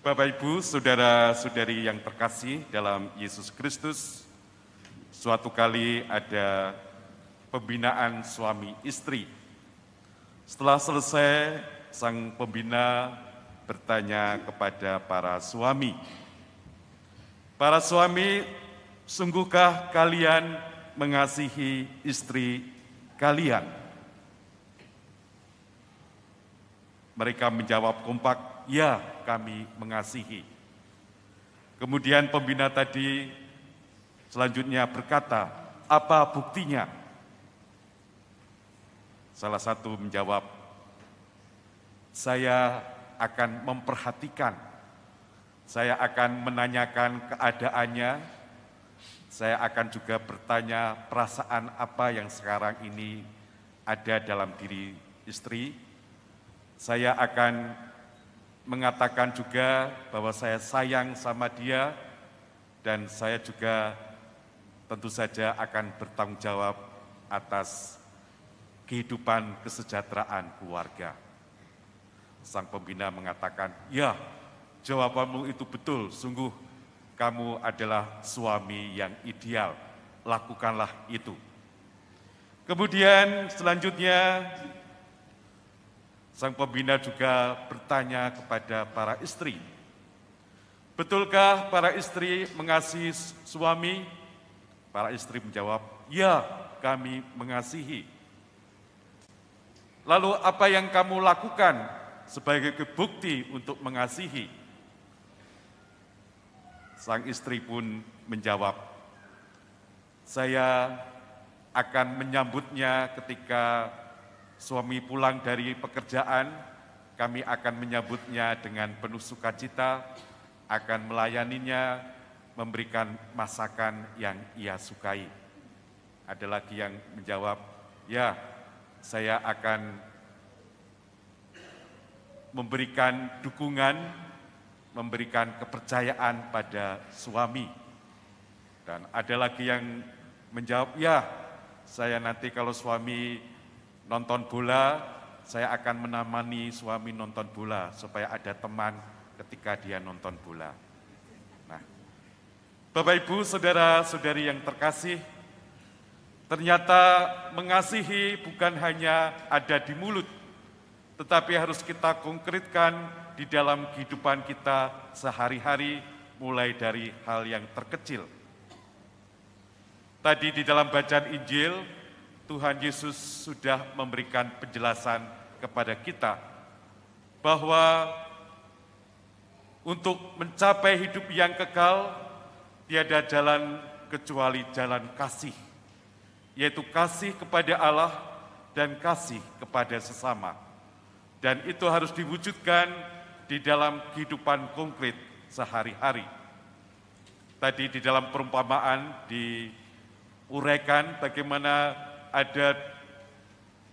Bapak Ibu, saudara-saudari yang terkasih dalam Yesus Kristus, suatu kali ada pembinaan suami istri. Setelah selesai, sang pembina bertanya kepada para suami, "Para suami, sungguhkah kalian mengasihi istri kalian?" Mereka menjawab kompak, ya kami mengasihi. Kemudian pembina tadi selanjutnya berkata, apa buktinya? Salah satu menjawab, saya akan memperhatikan, saya akan menanyakan keadaannya, saya akan juga bertanya perasaan apa yang sekarang ini ada dalam diri istri, saya akan mengatakan juga bahwa saya sayang sama dia dan saya juga tentu saja akan bertanggung jawab atas kehidupan kesejahteraan keluarga. Sang pembina mengatakan, "Ya, jawabanmu itu betul, sungguh kamu adalah suami yang ideal. Lakukanlah itu." Kemudian selanjutnya Sang pembina juga bertanya kepada para istri, "Betulkah para istri mengasihi suami?" Para istri menjawab, "Ya, kami mengasihi." Lalu apa yang kamu lakukan sebagai kebukti untuk mengasihi? Sang istri pun menjawab, "Saya akan menyambutnya ketika Suami pulang dari pekerjaan, kami akan menyambutnya dengan penuh sukacita, akan melayaninya, memberikan masakan yang ia sukai. Ada lagi yang menjawab, ya saya akan memberikan dukungan, memberikan kepercayaan pada suami. Dan ada lagi yang menjawab, ya saya nanti kalau suami nonton bola, saya akan menemani suami nonton bola supaya ada teman ketika dia nonton bola. Nah, Bapak Ibu, saudara-saudari yang terkasih, ternyata mengasihi bukan hanya ada di mulut, tetapi harus kita konkretkan di dalam kehidupan kita sehari-hari mulai dari hal yang terkecil. Tadi di dalam bacaan Injil Tuhan Yesus sudah memberikan penjelasan kepada kita bahwa untuk mencapai hidup yang kekal tiada jalan kecuali jalan kasih, yaitu kasih kepada Allah dan kasih kepada sesama. Dan itu harus diwujudkan di dalam kehidupan konkret sehari-hari. Tadi di dalam perumpamaan diuraikan bagaimana ada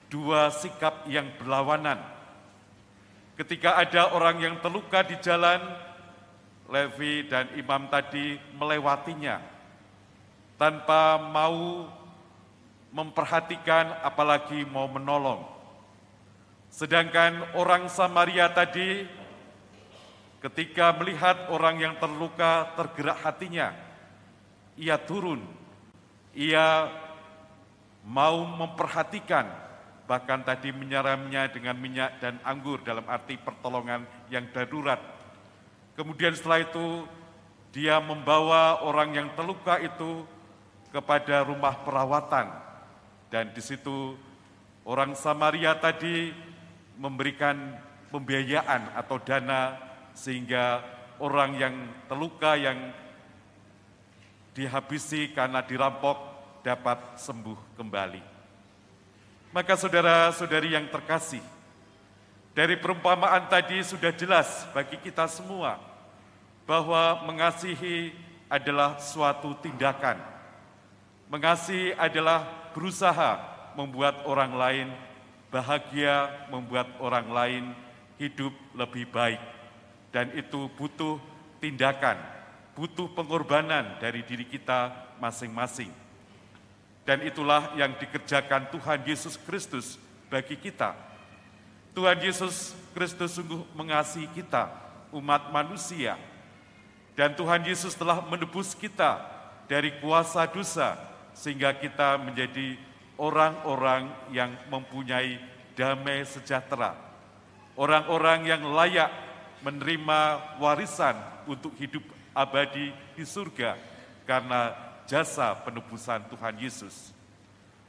dua sikap yang berlawanan. Ketika ada orang yang terluka di jalan, Levi dan imam tadi melewatinya tanpa mau memperhatikan apalagi mau menolong. Sedangkan orang Samaria tadi ketika melihat orang yang terluka tergerak hatinya, ia turun, ia mau memperhatikan, bahkan tadi menyeramnya dengan minyak dan anggur dalam arti pertolongan yang darurat. Kemudian setelah itu dia membawa orang yang terluka itu kepada rumah perawatan dan di situ orang Samaria tadi memberikan pembiayaan atau dana sehingga orang yang terluka yang dihabisi karena dirampok dapat sembuh kembali. Maka saudara-saudari yang terkasih, dari perumpamaan tadi sudah jelas bagi kita semua bahwa mengasihi adalah suatu tindakan. Mengasihi adalah berusaha membuat orang lain bahagia, membuat orang lain hidup lebih baik. Dan itu butuh tindakan, butuh pengorbanan dari diri kita masing-masing. Dan itulah yang dikerjakan Tuhan Yesus Kristus bagi kita. Tuhan Yesus Kristus sungguh mengasihi kita, umat manusia. Dan Tuhan Yesus telah menebus kita dari kuasa dosa, sehingga kita menjadi orang-orang yang mempunyai damai sejahtera. Orang-orang yang layak menerima warisan untuk hidup abadi di surga, karena jasa penebusan Tuhan Yesus.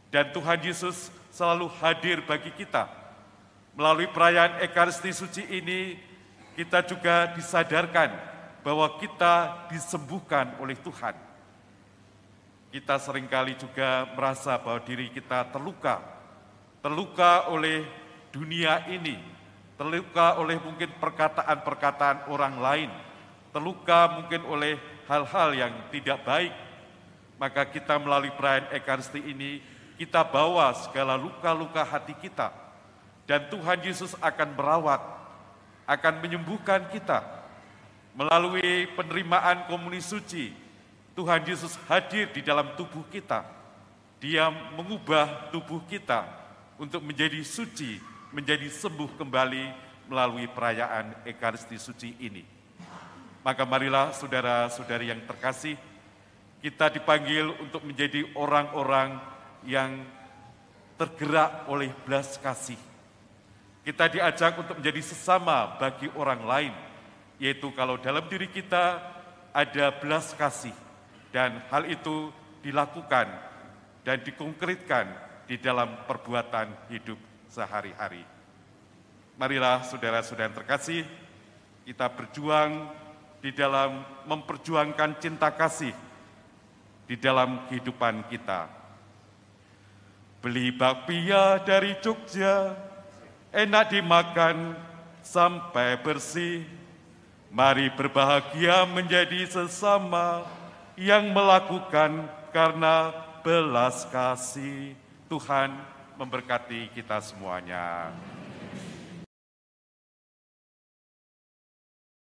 Dan Tuhan Yesus selalu hadir bagi kita. Melalui perayaan Ekaristi Suci ini, kita juga disadarkan bahwa kita disembuhkan oleh Tuhan. Kita seringkali juga merasa bahwa diri kita terluka, terluka oleh dunia ini, terluka oleh mungkin perkataan-perkataan orang lain, terluka mungkin oleh hal-hal yang tidak baik maka kita melalui perayaan Ekaristi ini, kita bawa segala luka-luka hati kita. Dan Tuhan Yesus akan merawat, akan menyembuhkan kita. Melalui penerimaan komuni suci, Tuhan Yesus hadir di dalam tubuh kita. Dia mengubah tubuh kita untuk menjadi suci, menjadi sembuh kembali melalui perayaan Ekaristi Suci ini. Maka marilah saudara-saudari yang terkasih, kita dipanggil untuk menjadi orang-orang yang tergerak oleh belas kasih. Kita diajak untuk menjadi sesama bagi orang lain, yaitu kalau dalam diri kita ada belas kasih, dan hal itu dilakukan dan dikonkretkan di dalam perbuatan hidup sehari-hari. Marilah saudara-saudara terkasih, kita berjuang di dalam memperjuangkan cinta kasih di dalam kehidupan kita. Beli bakpia dari Jogja, enak dimakan sampai bersih. Mari berbahagia menjadi sesama yang melakukan karena belas kasih. Tuhan memberkati kita semuanya.